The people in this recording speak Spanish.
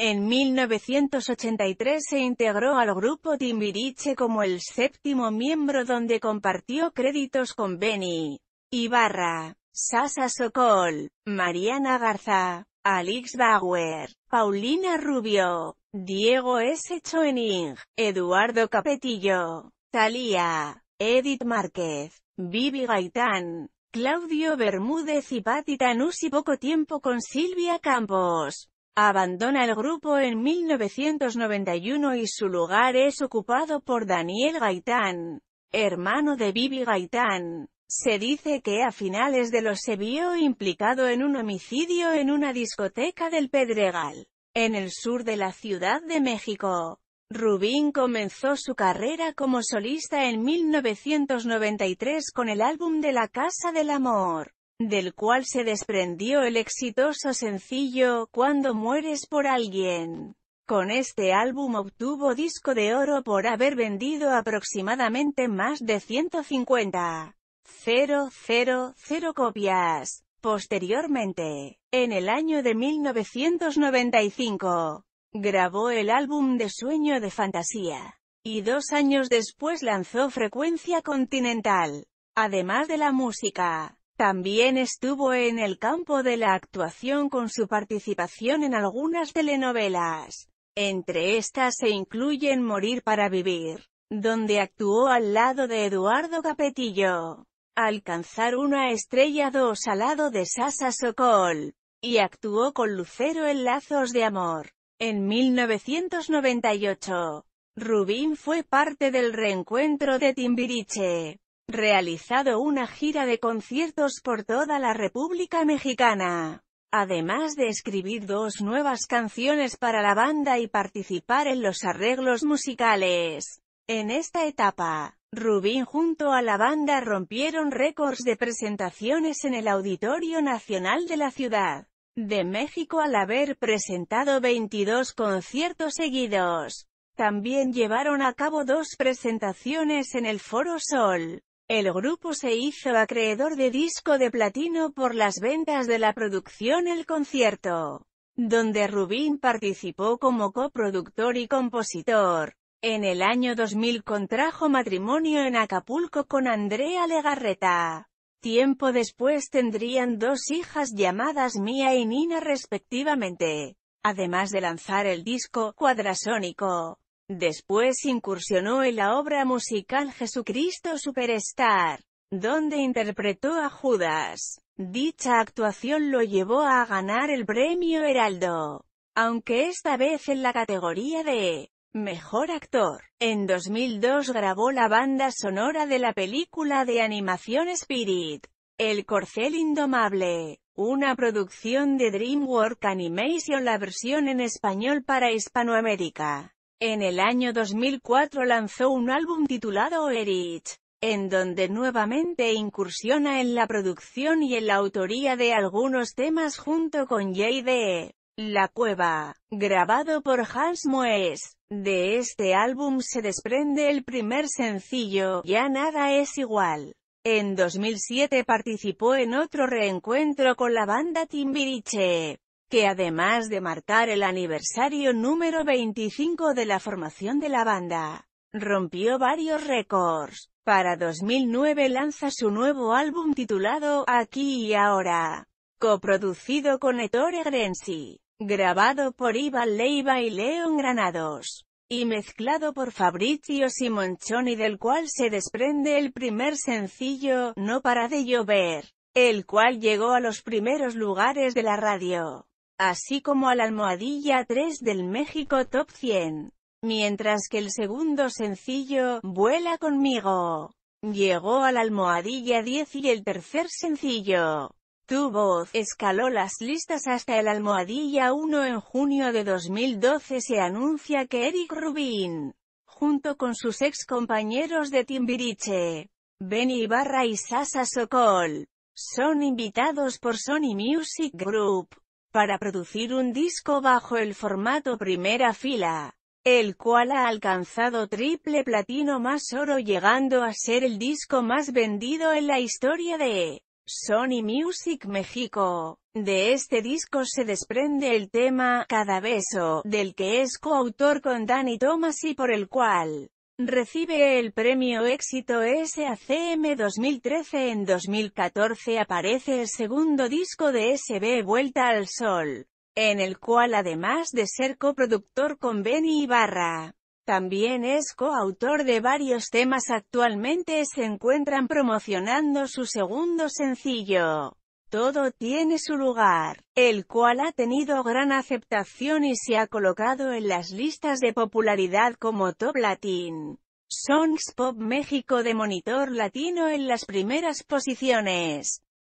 En 1983 se integró al grupo Timbiriche como el séptimo miembro donde compartió créditos con Benny Ibarra, Sasa Sokol, Mariana Garza, Alex Bauer, Paulina Rubio, Diego S. Choening, Eduardo Capetillo, Thalía, Edith Márquez, Vivi Gaitán, Claudio Bermúdez y Patti y poco tiempo con Silvia Campos. Abandona el grupo en 1991 y su lugar es ocupado por Daniel Gaitán, hermano de Bibi Gaitán. Se dice que a finales de los se vio implicado en un homicidio en una discoteca del Pedregal, en el sur de la Ciudad de México. Rubín comenzó su carrera como solista en 1993 con el álbum De la Casa del Amor del cual se desprendió el exitoso sencillo, Cuando mueres por alguien. Con este álbum obtuvo disco de oro por haber vendido aproximadamente más de 150.000 copias. Posteriormente, en el año de 1995, grabó el álbum de Sueño de Fantasía, y dos años después lanzó Frecuencia Continental, además de la música. También estuvo en el campo de la actuación con su participación en algunas telenovelas. Entre estas se incluyen Morir para Vivir, donde actuó al lado de Eduardo Capetillo, Alcanzar una estrella 2 al lado de Sasa Sokol, y actuó con Lucero en Lazos de Amor. En 1998, Rubín fue parte del reencuentro de Timbiriche realizado una gira de conciertos por toda la República Mexicana. Además de escribir dos nuevas canciones para la banda y participar en los arreglos musicales. En esta etapa, Rubín junto a la banda rompieron récords de presentaciones en el Auditorio Nacional de la Ciudad de México al haber presentado 22 conciertos seguidos. También llevaron a cabo dos presentaciones en el Foro Sol. El grupo se hizo acreedor de disco de platino por las ventas de la producción El Concierto, donde Rubín participó como coproductor y compositor. En el año 2000 contrajo matrimonio en Acapulco con Andrea Legarreta. Tiempo después tendrían dos hijas llamadas Mía y Nina respectivamente, además de lanzar el disco Cuadrasónico. Después incursionó en la obra musical Jesucristo Superstar, donde interpretó a Judas. Dicha actuación lo llevó a ganar el premio Heraldo, aunque esta vez en la categoría de Mejor Actor. En 2002 grabó la banda sonora de la película de animación Spirit, El Corcel Indomable, una producción de DreamWorks Animation la versión en español para Hispanoamérica. En el año 2004 lanzó un álbum titulado Erich, en donde nuevamente incursiona en la producción y en la autoría de algunos temas junto con J.D. La Cueva, grabado por Hans Moes. De este álbum se desprende el primer sencillo, Ya Nada Es Igual. En 2007 participó en otro reencuentro con la banda Timbiriche que además de marcar el aniversario número 25 de la formación de la banda, rompió varios récords. Para 2009 lanza su nuevo álbum titulado Aquí y Ahora, coproducido con Ettore Grenzi, grabado por Iván Leiva y León Granados, y mezclado por Fabrizio Simonchoni del cual se desprende el primer sencillo, No para de llover, el cual llegó a los primeros lugares de la radio así como a la almohadilla 3 del México Top 100. Mientras que el segundo sencillo, Vuela conmigo, llegó a la almohadilla 10 y el tercer sencillo, Tu voz, escaló las listas hasta el almohadilla 1 en junio de 2012 se anuncia que Eric Rubin, junto con sus ex compañeros de Timbiriche, Benny Ibarra y Sasa Sokol, son invitados por Sony Music Group para producir un disco bajo el formato primera fila, el cual ha alcanzado triple platino más oro llegando a ser el disco más vendido en la historia de Sony Music México. De este disco se desprende el tema «Cada beso», del que es coautor con Danny Thomas y por el cual Recibe el premio Éxito SACM 2013 en 2014 aparece el segundo disco de SB Vuelta al Sol, en el cual además de ser coproductor con Benny Ibarra, también es coautor de varios temas actualmente se encuentran promocionando su segundo sencillo. Todo tiene su lugar, el cual ha tenido gran aceptación y se ha colocado en las listas de popularidad como Top Latin. Songs Pop México de Monitor Latino en las primeras posiciones.